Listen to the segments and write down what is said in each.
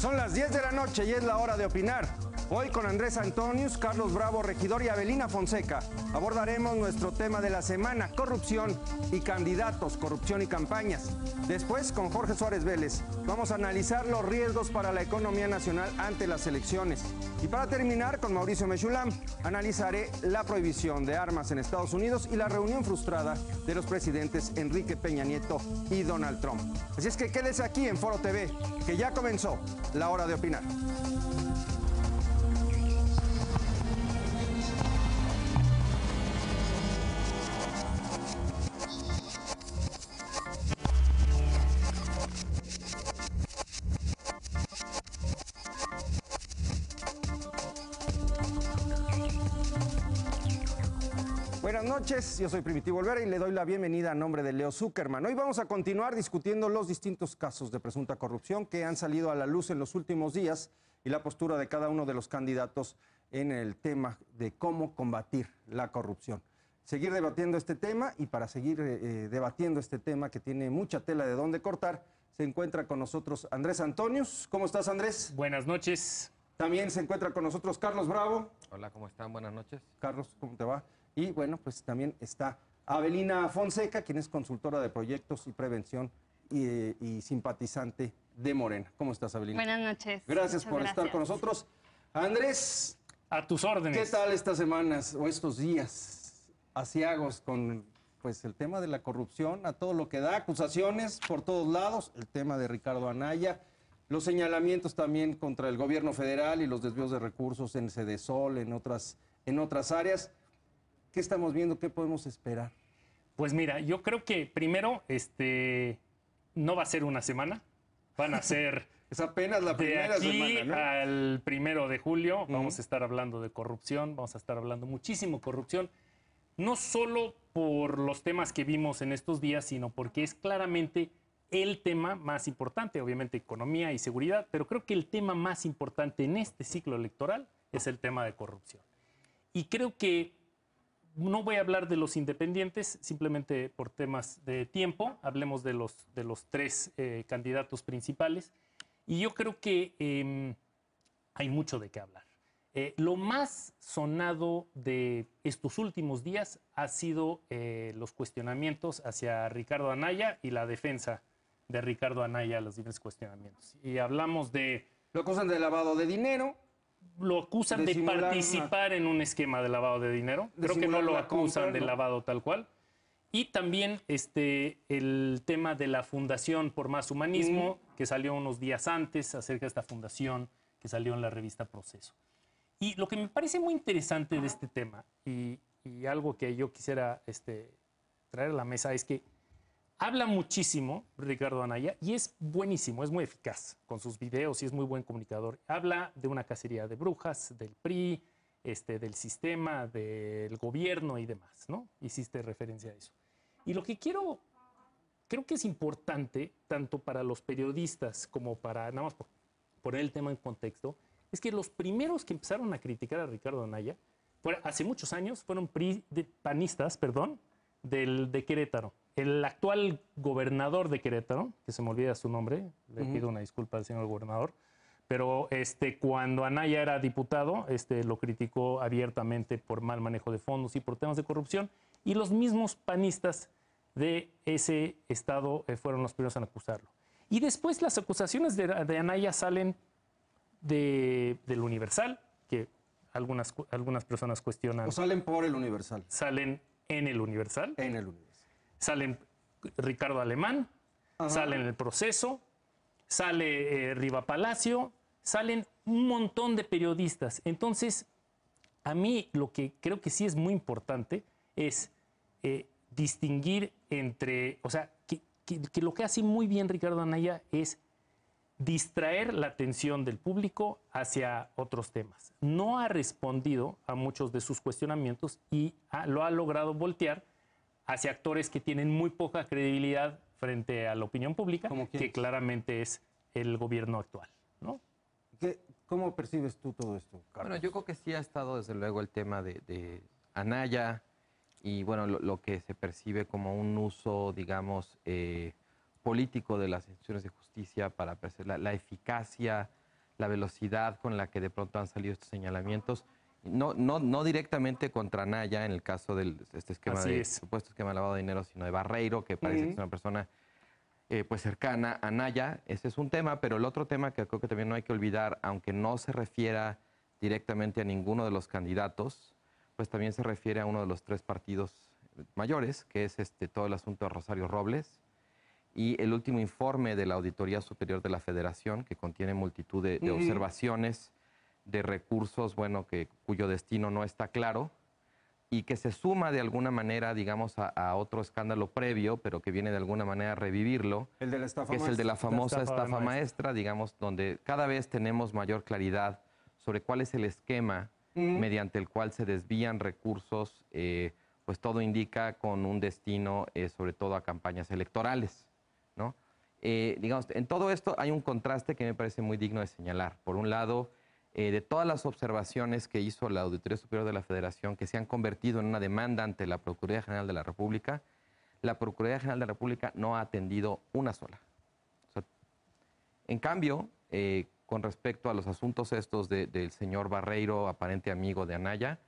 Son las 10 de la noche y es la hora de opinar. Hoy con Andrés Antonius, Carlos Bravo, regidor y Abelina Fonseca abordaremos nuestro tema de la semana, corrupción y candidatos, corrupción y campañas. Después, con Jorge Suárez Vélez, vamos a analizar los riesgos para la economía nacional ante las elecciones. Y para terminar, con Mauricio Mechulam, analizaré la prohibición de armas en Estados Unidos y la reunión frustrada de los presidentes Enrique Peña Nieto y Donald Trump. Así es que quédese aquí en Foro TV, que ya comenzó la hora de opinar. buenas noches. Yo soy Primitivo Olvera y le doy la bienvenida a nombre de Leo Zuckerman. Hoy vamos a continuar discutiendo los distintos casos de presunta corrupción que han salido a la luz en los últimos días y la postura de cada uno de los candidatos en el tema de cómo combatir la corrupción. Seguir debatiendo este tema y para seguir eh, eh, debatiendo este tema que tiene mucha tela de dónde cortar, se encuentra con nosotros Andrés Antonius. ¿Cómo estás, Andrés? Buenas noches. También se encuentra con nosotros Carlos Bravo. Hola, ¿cómo están? Buenas noches. Carlos, ¿cómo te va? Y bueno, pues también está Avelina Fonseca, quien es consultora de proyectos y prevención y, simpatizante de Morena. ¿Cómo estás, Avelina? Buenas noches. Gracias por estar con nosotros. Andrés. A tus órdenes. ¿Qué tal estas semanas o estos días asiagos con pues el tema de la corrupción, a todo lo que da, acusaciones por todos lados, el tema de Ricardo Anaya, los señalamientos también contra el gobierno federal y los desvíos de recursos en Cedesol, en otras, en otras áreas. ¿Qué estamos viendo? ¿Qué podemos esperar? Pues mira, yo creo que primero, este, no va a ser una semana, van a ser... es apenas la primera semana, ¿no? Al primero de julio vamos a estar hablando de corrupción, vamos a estar hablando muchísimo corrupción, no solo por los temas que vimos en estos días, sino porque es claramente el tema más importante, obviamente economía y seguridad, pero creo que el tema más importante en este ciclo electoral es el tema de corrupción. Y creo que no voy a hablar de los independientes, simplemente por temas de tiempo, hablemos de los, de los tres eh, candidatos principales. Y yo creo que em, hay mucho de qué hablar. Eh, lo más sonado de estos últimos días ha sido eh, los cuestionamientos hacia Ricardo Anaya y la defensa de Ricardo Anaya a los diferentes cuestionamientos. Y hablamos de... Lo acusan de lavado de dinero, lo acusan de, participar en un esquema de lavado de dinero. Creo que no lo acusan de lavado tal cual. Y también este, el tema de la Fundación por Más Humanismo, que salió unos días antes acerca de esta fundación que salió en la revista Proceso. Y lo que me parece muy interesante de este tema y, algo que yo quisiera este, traer a la mesa es que Habla muchísimo Ricardo Anaya y es buenísimo, es muy eficaz con sus videos y es muy buen comunicador. Habla de una cacería de brujas, del PRI, este, del sistema, del gobierno y demás, ¿no? Hiciste referencia a eso. Y lo que quiero, creo que es importante, tanto para los periodistas como para, nada más por poner el tema en contexto, es que los primeros que empezaron a criticar a Ricardo Anaya, hace muchos años, fueron panistas, perdón, del, de Querétaro el actual gobernador de Querétaro, que se me olvida su nombre, le pido una disculpa al señor gobernador, pero este, cuando Anaya era diputado, este, lo criticó abiertamente por mal manejo de fondos y por temas de corrupción, y los mismos panistas de ese estado eh, fueron los primeros en acusarlo. Y después las acusaciones de, Anaya salen del Universal, que algunas, algunas personas cuestionan. ¿O salen por el Universal? Salen en el Universal. En el Universal. Salen Ricardo Alemán, sale salen El Proceso, sale eh, Riva Palacio, salen un montón de periodistas. Entonces, a mí lo que creo que sí es muy importante es eh, distinguir entre, o sea, que, lo que hace muy bien Ricardo Anaya es distraer la atención del público hacia otros temas. No ha respondido a muchos de sus cuestionamientos y lo ha logrado voltear hacia actores que tienen muy poca credibilidad frente a la opinión pública, que claramente es el gobierno actual. ¿no? ¿Cómo percibes tú todo esto? Carlos? Bueno, yo creo que sí ha estado desde luego el tema de, Anaya y bueno, lo, que se percibe como un uso, digamos, eh, político de las instituciones de justicia para percibir la eficacia, la velocidad con la que de pronto han salido estos señalamientos no, no, no directamente contra Naya en el caso del este esquema de supuesto esquema de lavado de dinero, sino de Barreiro, que parece que es una persona eh, pues cercana a Naya. Ese es un tema, pero el otro tema que creo que también no hay que olvidar, aunque no se refiera directamente a ninguno de los candidatos, pues también se refiere a uno de los tres partidos mayores, que es este, todo el asunto de Rosario Robles, y el último informe de la Auditoría Superior de la Federación, que contiene multitud de, observaciones de recursos, bueno, que, cuyo destino no está claro y que se suma de alguna manera, digamos, a, a otro escándalo previo, pero que viene de alguna manera a revivirlo, el de la estafa que es el de la famosa estafa, maestra. digamos, donde cada vez tenemos mayor claridad sobre cuál es el esquema mediante el cual se desvían recursos, eh, pues todo indica con un destino, eh, sobre todo a campañas electorales, ¿no? Eh, digamos, en todo esto hay un contraste que me parece muy digno de señalar. Por un lado, eh, de todas las observaciones que hizo la Auditoría Superior de la Federación, que se han convertido en una demanda ante la Procuraduría General de la República, la Procuraduría General de la República no ha atendido una sola. en cambio, eh, con respecto a los asuntos estos del señor Barreiro, aparente amigo de Anaya,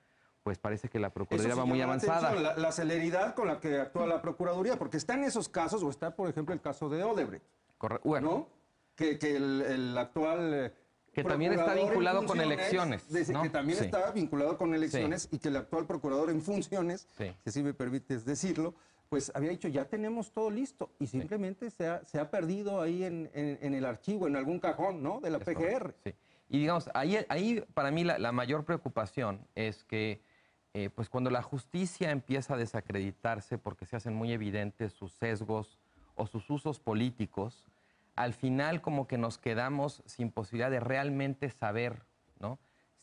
pues parece que la Procuraduría va muy avanzada. la, celeridad con la que actúa la Procuraduría, porque está en esos casos, o está, por ejemplo, el caso de Odebrecht. Correcto. Bueno. Que, el actual eh, que también está vinculado con elecciones. Que también está vinculado con elecciones y que el actual procurador en funciones, que si me permites decirlo, pues había dicho, ya tenemos todo listo y simplemente se ha, perdido ahí en, el archivo, en algún cajón ¿no? de la PGR. Y digamos, ahí, ahí para mí la, mayor preocupación es que eh, pues cuando la justicia empieza a desacreditarse porque se hacen muy evidentes sus sesgos o sus usos políticos, al final como que nos quedamos sin posibilidad de realmente saber,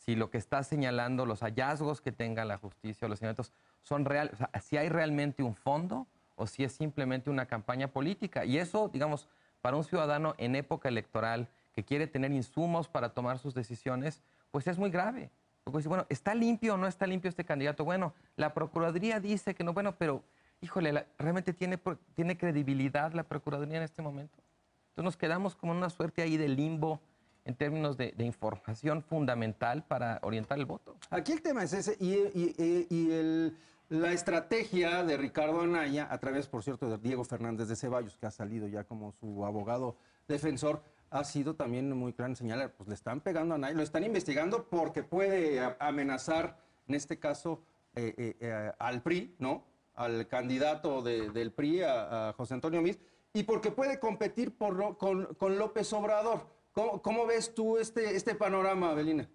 Si lo que está señalando, los hallazgos que tenga la justicia o los señalamientos son real, si hay realmente un fondo o si es simplemente una campaña política. Y eso, digamos, para un ciudadano en época electoral que quiere tener insumos para tomar sus decisiones, pues es muy grave. Porque bueno, ¿está limpio o no está limpio este candidato? Bueno, la Procuraduría dice que no, bueno, pero híjole, ¿realmente tiene, tiene credibilidad la Procuraduría en este momento? nos quedamos como una suerte ahí de limbo en términos de, información fundamental para orientar el voto. Aquí el tema es ese y, la estrategia de Ricardo Anaya, a través, por cierto, de Diego Fernández de Ceballos, que ha salido ya como su abogado defensor, ha sido también muy claro señalar, pues le están pegando a Anaya, lo están investigando porque puede amenazar, en este caso, eh, eh, eh, al PRI, ¿no? Al candidato del PRI, a, a José Antonio Mis y porque puede competir por, con, López Obrador. ¿Cómo, ves tú este, este panorama, Belina?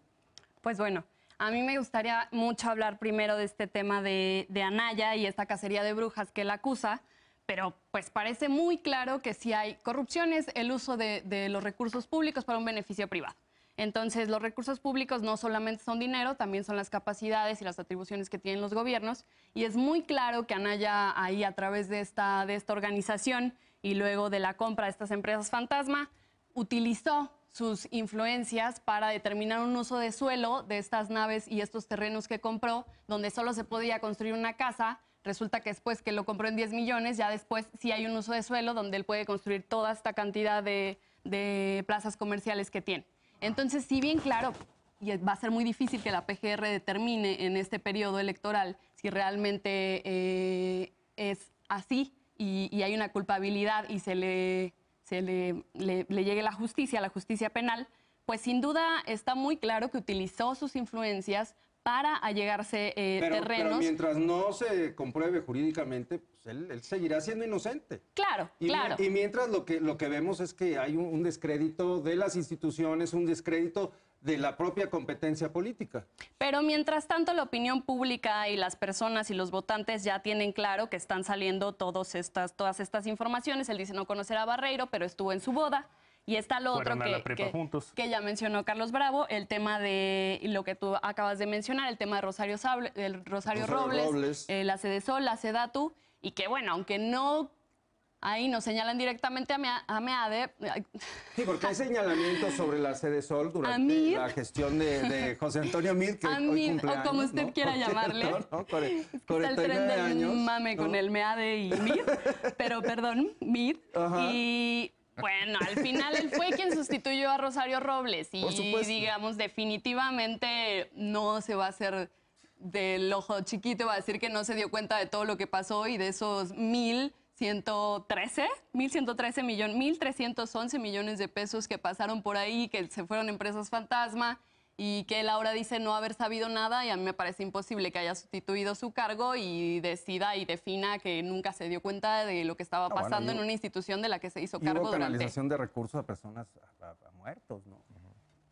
Pues bueno, a mí me gustaría mucho hablar primero de este tema de, Anaya y esta cacería de brujas que la acusa, pero pues parece muy claro que si hay corrupción es el uso de, de los recursos públicos para un beneficio privado. Entonces, los recursos públicos no solamente son dinero, también son las capacidades y las atribuciones que tienen los gobiernos. Y es muy claro que Anaya ahí, a través de esta, de esta organización, y luego de la compra de estas empresas fantasma, utilizó sus influencias para determinar un uso de suelo de estas naves y estos terrenos que compró, donde solo se podía construir una casa. Resulta que después que lo compró en 10 millones, ya después sí hay un uso de suelo donde él puede construir toda esta cantidad de, plazas comerciales que tiene. Entonces, si bien claro, y va a ser muy difícil que la PGR determine en este periodo electoral si realmente eh, es así, y, hay una culpabilidad y se le, se le, le, llegue la justicia, la justicia penal, pues sin duda está muy claro que utilizó sus influencias para allegarse el eh, pero, terrenos. Pero mientras no se compruebe jurídicamente, pues él, seguirá siendo inocente. Claro, y, claro. Y mientras lo que, lo que vemos es que hay un descrédito de las instituciones, un descrédito de la propia competencia política. Pero mientras tanto la opinión pública y las personas y los votantes ya tienen claro que están saliendo todas estas, todas estas informaciones. Él dice no conocer a Barreiro, pero estuvo en su boda. Y está lo otro que, ya mencionó Carlos Bravo, el tema de lo que tú acabas de mencionar, el tema de Rosario, Sable, Rosario, Robles, eh, la Sedesol, la Sedatu, y que bueno, aunque no ahí nos señalan directamente a, a Meade. Sí, porque hay señalamientos sobre la sede Sol durante la gestión de, José Antonio Mid, que o como usted quiera llamarle. el tren del mame con el Meade y Mid, pero perdón, Mid. Y bueno, al final él fue quien sustituyó a Rosario Robles y digamos definitivamente no se va a hacer del ojo chiquito, va a decir que no se dio cuenta de todo lo que pasó y de esos mil 113, 1.113 millones, 1.311 millones de pesos que pasaron por ahí, que se fueron empresas fantasma y que él ahora dice no haber sabido nada y a mí me parece imposible que haya sustituido su cargo y decida y defina que nunca se dio cuenta de lo que estaba pasando en una institución de la que se hizo cargo. Hubo canalización de recursos a personas muertos, ¿no?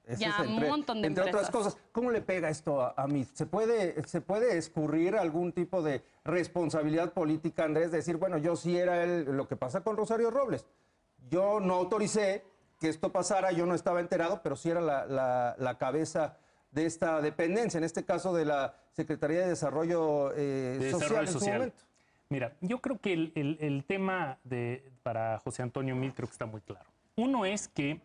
entre, otras cosas, ¿cómo le pega esto a, mí? ¿Se puede, ¿Se puede escurrir algún tipo de responsabilidad política, Andrés? Decir, bueno, yo sí era el, lo que pasa con Rosario Robles. Yo no autoricé que esto pasara, yo no estaba enterado, pero sí era la, cabeza de esta dependencia, en este caso de la Secretaría de Desarrollo, eh, Social, Mira, yo creo que el, tema de, para José Antonio Mil creo que está muy claro. Uno es que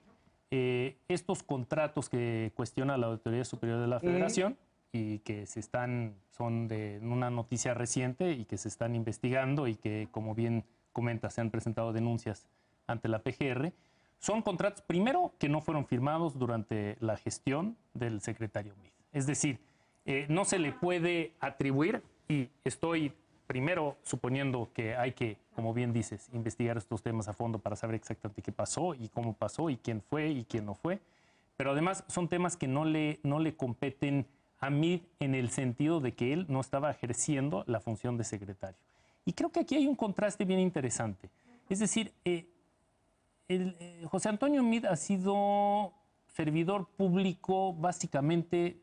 eh, estos contratos que cuestiona la Autoridad Superior de la Federación y que se están, son de una noticia reciente y que se están investigando y que, como bien comenta, se han presentado denuncias ante la PGR, son contratos, primero, que no fueron firmados durante la gestión del secretario Meade. Es decir, eh, no se le puede atribuir, y estoy primero, suponiendo que hay que, como bien dices, investigar estos temas a fondo para saber exactamente qué pasó y cómo pasó y quién fue y quién no fue. Pero además son temas que no le, no le competen a mí en el sentido de que él no estaba ejerciendo la función de secretario. Y creo que aquí hay un contraste bien interesante. Es decir, eh, eh, José Antonio Mid ha sido servidor público básicamente,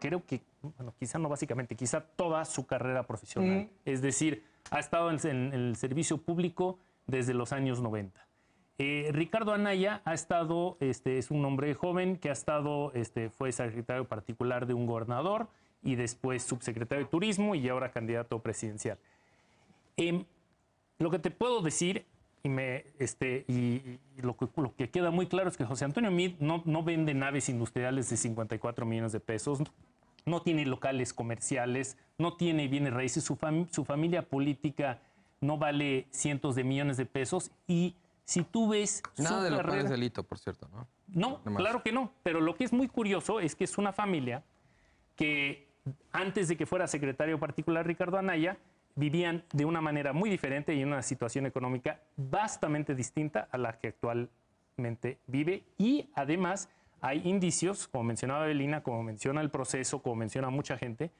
creo que bueno, quizá no básicamente, quizá toda su carrera profesional. Es decir, ha estado en, el servicio público desde los años 90. Eh, Ricardo Anaya ha estado, este, es un hombre joven que ha estado, este, fue secretario particular de un gobernador y después subsecretario de Turismo y ahora candidato presidencial. Em, lo que te puedo decir y, me, este, y, lo, que, lo, que, queda muy claro es que José Antonio Meade no, no vende naves industriales de 54 millones de pesos, no tiene locales comerciales, no tiene bienes raíces, su, familia política no vale cientos de millones de pesos y si tú ves... Nada de lo red es delito, por cierto, ¿no? No, claro que no, pero lo que es muy curioso es que es una familia que antes de que fuera secretario particular Ricardo Anaya, vivían de una manera muy diferente y en una situación económica vastamente distinta a la que actualmente vive y además hay indicios, como mencionaba Evelina, como menciona el proceso, como menciona mucha gente,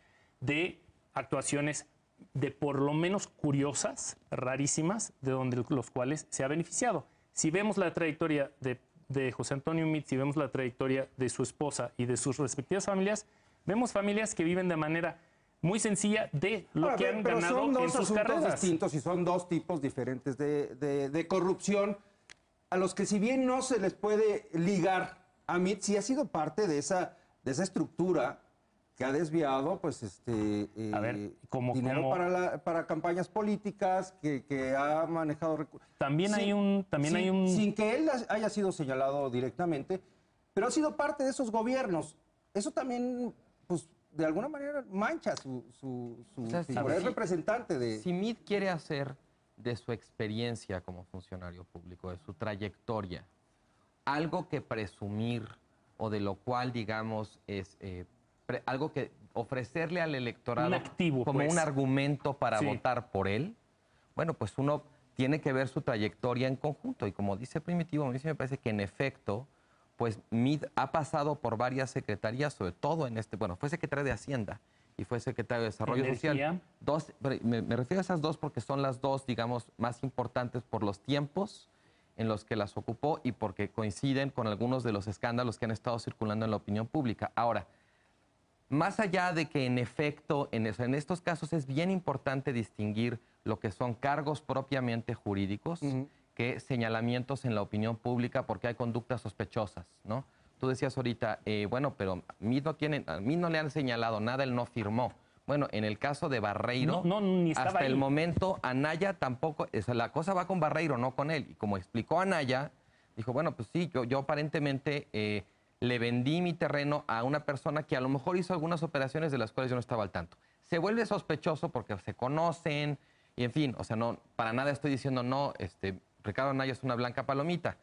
de actuaciones de por lo menos curiosas, rarísimas, de donde los cuales se ha beneficiado. Si vemos la trayectoria de, José Antonio Mit, si vemos la trayectoria de su esposa y de sus respectivas familias, vemos familias que viven de manera muy sencilla de lo que han ganado en sus carreras. distintos y son dos tipos diferentes de corrupción a los que si bien no se les puede ligar Amit sí ha sido parte de esa, de esa estructura que ha desviado pues este eh, como, dinero Para, para campañas políticas que, que ha manejado también hay un también sin, hay un sin que él haya sido señalado directamente pero ha sido parte de esos gobiernos eso también pues de alguna manera mancha su, es representante de si Mid quiere hacer de su experiencia como funcionario público de su trayectoria algo que presumir o de lo cual, digamos, es eh, algo que ofrecerle al electorado como pues. un argumento para votar por él, bueno, pues uno tiene que ver su trayectoria en conjunto. Y como dice Primitivo, a mí me parece que en efecto, pues Mid ha pasado por varias secretarías, sobre todo en este, bueno, fue secretario de Hacienda y fue secretario de Desarrollo Social. Dos, me refiero a esas dos porque son las dos, digamos, más importantes por los tiempos en los que las ocupó y porque coinciden con algunos de los escándalos que han estado circulando en la opinión pública. Ahora, más allá de que en efecto en, estos casos es bien importante distinguir lo que son cargos propiamente jurídicos que señalamientos en la opinión pública porque hay conductas sospechosas, ¿no? Tú decías ahorita, eh, bueno, pero mí, no a mí no le han señalado nada, él no firmó. Bueno, en el caso de Barreiro, hasta el momento Anaya tampoco, o sea, la cosa va con Barreiro, no con él. Y como explicó Anaya, dijo, bueno, pues sí, yo, aparentemente eh, le vendí mi terreno a una persona que a lo mejor hizo algunas operaciones de las cuales yo no estaba al tanto. Se vuelve sospechoso porque se conocen y en fin, o sea, no, para nada estoy diciendo no, este, Ricardo Anaya es una blanca palomita.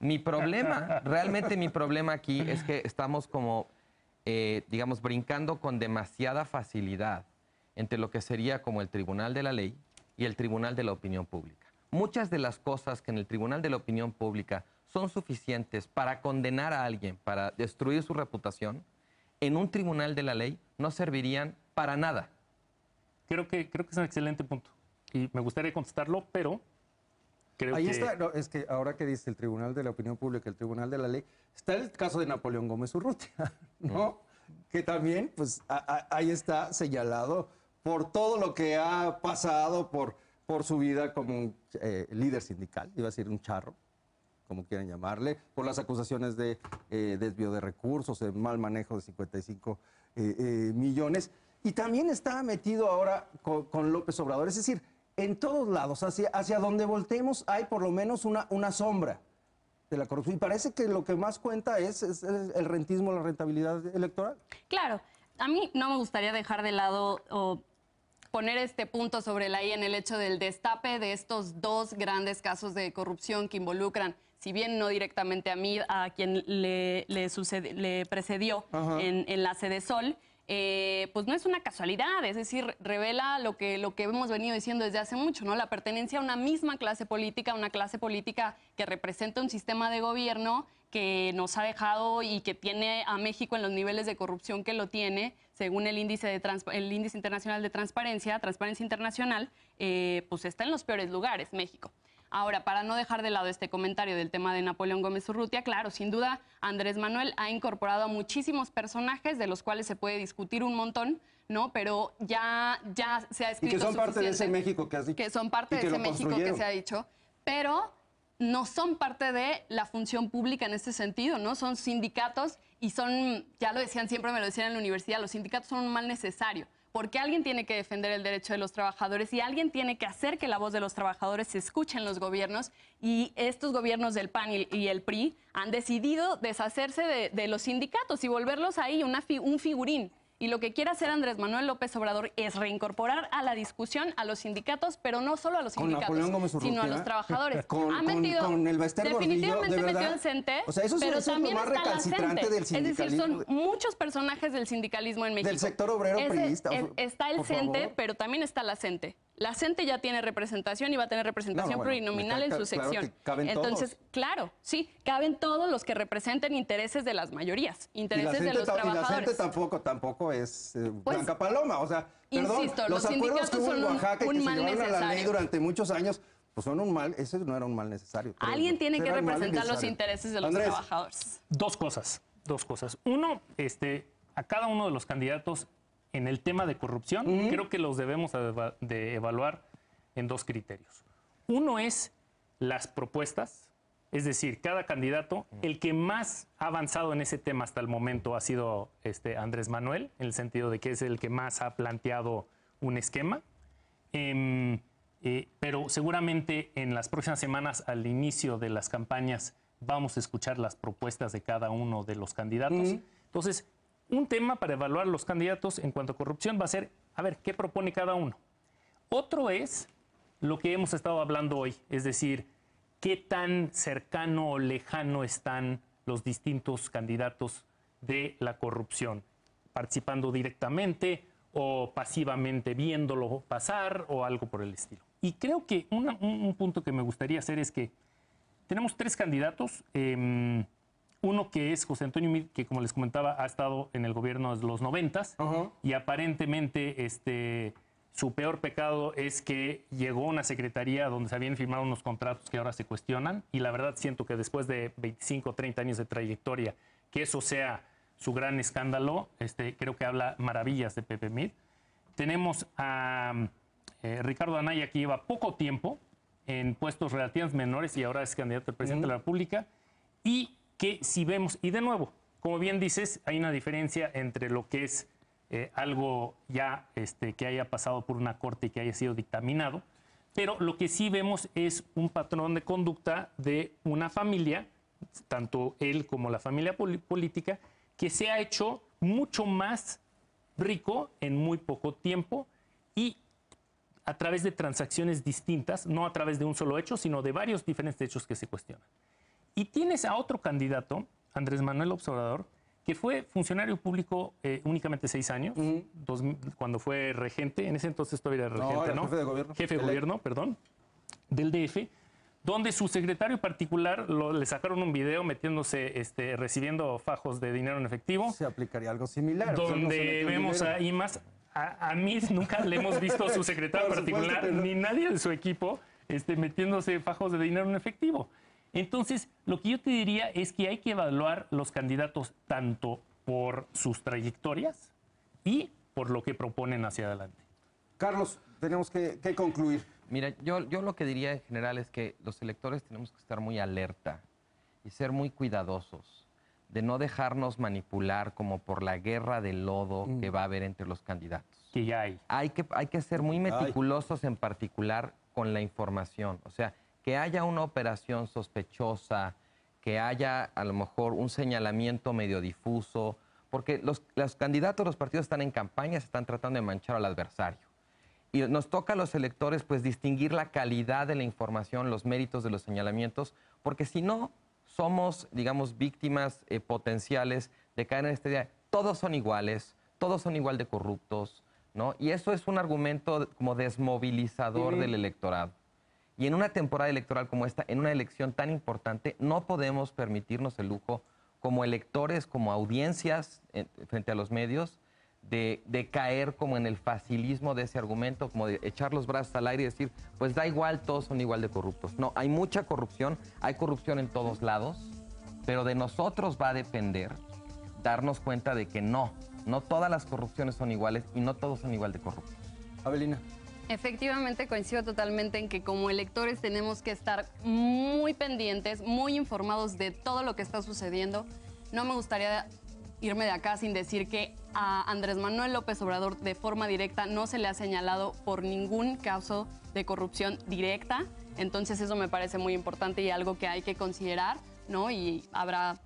Mi problema, realmente mi problema aquí es que estamos como eh, digamos, brincando con demasiada facilidad entre lo que sería como el Tribunal de la Ley y el Tribunal de la Opinión Pública. Muchas de las cosas que en el Tribunal de la Opinión Pública son suficientes para condenar a alguien, para destruir su reputación, en un Tribunal de la Ley no servirían para nada. Creo que, creo que es un excelente punto y me gustaría contestarlo, pero Ahí está, es que ahora que dice el Tribunal de la Opinión Pública, el Tribunal de la Ley, está el caso de Napoleón Gómez Urrutia, ¿no? Que también, pues ahí está señalado por todo lo que ha pasado, por, por su vida como un eh, líder sindical, iba a decir un charro, como quieran llamarle, por las acusaciones de eh, desvío de recursos, de mal manejo de 55 eh, millones. Y también está metido ahora con López Obrador, es decir, en todos lados, hacia, hacia donde volteemos, hay por lo menos una, una sombra de la corrupción. Y parece que lo que más cuenta es, el rentismo, la rentabilidad electoral. Claro, a mí no me gustaría dejar de lado o poner este punto sobre la I en el hecho del destape de estos dos grandes casos de corrupción que involucran, si bien no directamente a mí, a quien le, precedió en, en la sede Sol. Eh, pues no es una casualidad, es decir, revela lo que, lo que hemos venido diciendo desde hace mucho, ¿no? La pertenencia a una misma clase política, una clase política que representa un sistema de gobierno que nos ha dejado y que tiene a México en los niveles de corrupción que lo tiene, según el índice, de el índice internacional de transparencia, Transparencia Internacional, eh, pues está en los peores lugares México. Ahora, para no dejar de lado este comentario del tema de Napoleón Gómez Urrutia, claro, sin duda Andrés Manuel ha incorporado a muchísimos personajes de los cuales se puede discutir un montón, ¿no? Pero ya, se ha escrito. que son parte de ese México que has dicho. Que son parte de ese México que se ha dicho. Pero no son parte de la función pública en este sentido, ¿no? Son sindicatos y son, ya lo decían siempre, me lo decían en la universidad, los sindicatos son un mal necesario porque alguien tiene que defender el derecho de los trabajadores y alguien tiene que hacer que la voz de los trabajadores se escuche en los gobiernos y estos gobiernos del PAN y, el PRI han decidido deshacerse de, los sindicatos y volverlos ahí un figurín. Y lo que quiere hacer Andrés Manuel López Obrador es reincorporar a la discusión a los sindicatos, pero no solo a los sindicatos, sino a los trabajadores. ha metido, el definitivamente metió en CENTE, pero también está la CENTE. es decir, son muchos personajes del sindicalismo en México. Del sector obrero está el CENTE, pero también está la CENTE la gente ya tiene representación y va a tener representación plurinominal en su sección. Entonces, claro, sí, caben todos los que representen intereses de las mayorías, intereses de los trabajadores. la gente tampoco, tampoco es eh, pues, blanca paloma, o sea, perdón, los, sindicatos acuerdos Oaxaca un, que mal necesario. la ley durante muchos años, pues son un mal, ese no era un mal necesario. Alguien tiene que representar los intereses de los trabajadores. Dos cosas, dos cosas. Uno, este, a cada uno de los candidatos en el tema de corrupción, creo que los debemos de evaluar en dos criterios. Uno es las propuestas, es decir, cada candidato, el que más ha avanzado en ese tema hasta el momento ha sido este Andrés Manuel, en el sentido de que es el que más ha planteado un esquema. Em, eh, pero seguramente en las próximas semanas, al inicio de las campañas, vamos a escuchar las propuestas de cada uno de los candidatos. Entonces, un tema para evaluar los candidatos en cuanto a corrupción va a ser, a ver, ¿qué propone cada uno? Otro es lo que hemos estado hablando hoy, es decir, qué tan cercano o lejano están los distintos candidatos de la corrupción, participando directamente o pasivamente viéndolo pasar o algo por el estilo. Y creo que un, punto que me gustaría hacer es que tenemos tres candidatos. Em, uno que es José Antonio Mid, que como les comentaba, ha estado en el gobierno desde los 90 y aparentemente este, su peor pecado es que llegó a una secretaría donde se habían firmado unos contratos que ahora se cuestionan y la verdad siento que después de 25, o 30 años de trayectoria, que eso sea su gran escándalo, este, creo que habla maravillas de Pepe Mid. Tenemos a eh, Ricardo Anaya que lleva poco tiempo en puestos relativos menores y ahora es candidato al presidente de la República y que si vemos, y de nuevo, como bien dices, hay una diferencia entre lo que es eh, algo ya este, que haya pasado por una corte y que haya sido dictaminado, pero lo que sí vemos es un patrón de conducta de una familia, tanto él como la familia política, que se ha hecho mucho más rico en muy poco tiempo y a través de transacciones distintas, no a través de un solo hecho, sino de varios diferentes hechos que se cuestionan. Y tienes a otro candidato, Andrés Manuel Observador, que fue funcionario público eh, únicamente seis años, cuando fue regente, en ese entonces todavía era regente, ¿no? ¿no? Jefe de gobierno. Jefe de gobierno, perdón, del DF, donde su secretario particular le sacaron un video metiéndose, este, recibiendo fajos de dinero en efectivo. Se aplicaría algo similar. Donde vemos ahí más, a, mí nunca le hemos visto a su secretario particular, ni nadie de su equipo, este, metiéndose fajos de dinero en efectivo. Entonces, lo que yo te diría es que hay que evaluar los candidatos tanto por sus trayectorias y por lo que proponen hacia adelante. Carlos, tenemos que, concluir. Mira, yo, yo lo que diría en general es que los electores tenemos que estar muy alerta y ser muy cuidadosos de no dejarnos manipular como por la guerra de lodo mm. que va a haber entre los candidatos. Que ya hay. Hay que, hay que ser muy meticulosos en particular con la información. O sea, que haya una operación sospechosa, que haya a lo mejor un señalamiento medio difuso, porque los, candidatos candidatos, los partidos están en campaña, se están tratando de manchar al adversario. Y nos toca a los electores pues distinguir la calidad de la información, los méritos de los señalamientos, porque si no, somos, digamos, víctimas eh, potenciales de caer en este día, Todos son iguales, todos son igual de corruptos, ¿no? Y eso es un argumento como desmovilizador del electorado. Y en una temporada electoral como esta, en una elección tan importante, no podemos permitirnos el lujo como electores, como audiencias eh, frente a los medios, de, de, caer como en el facilismo de ese argumento, como de echar los brazos al aire y decir, pues da igual, todos son igual de corruptos. No, hay mucha corrupción, hay corrupción en todos lados, pero de nosotros va a depender darnos cuenta de que no, no todas las corrupciones son iguales y no todos son igual de corruptos. Abelina. Efectivamente, coincido totalmente en que como electores tenemos que estar muy pendientes, muy informados de todo lo que está sucediendo. No me gustaría irme de acá sin decir que a Andrés Manuel López Obrador de forma directa no se le ha señalado por ningún caso de corrupción directa. Entonces eso me parece muy importante y algo que hay que considerar, ¿no? Y habrá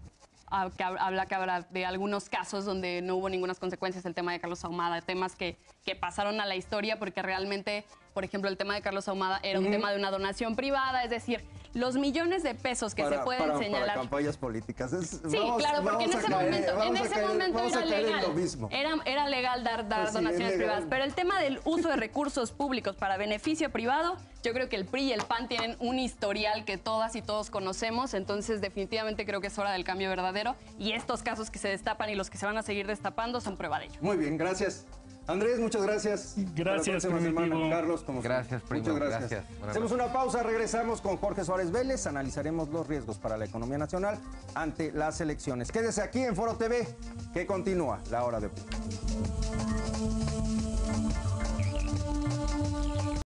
habla que habrá de algunos casos donde no hubo ninguna consecuencia el tema de Carlos Ahumada, temas que, que pasaron a la historia porque realmente, por ejemplo, el tema de Carlos Ahumada era un tema de una donación privada, es decir, los millones de pesos que se pueden señalar. Para campañas políticas. sí, claro, porque en ese momento, en ese momento era legal. Era, legal dar, pues donaciones privadas. Pero el tema del uso de recursos públicos para beneficio privado, yo creo que el PRI y el PAN tienen un historial que todas y todos conocemos. Entonces, definitivamente creo que es hora del cambio verdadero. Y estos casos que se destapan y los que se van a seguir destapando son prueba de ello. Muy bien, gracias. Andrés, muchas gracias. Gracias, primitivo. Carlos, gracias, primo, Muchas gracias. Hacemos una pausa, regresamos con Jorge Suárez Vélez, analizaremos los riesgos para la economía nacional ante las elecciones. Quédese aquí en Foro TV, que continúa la hora de...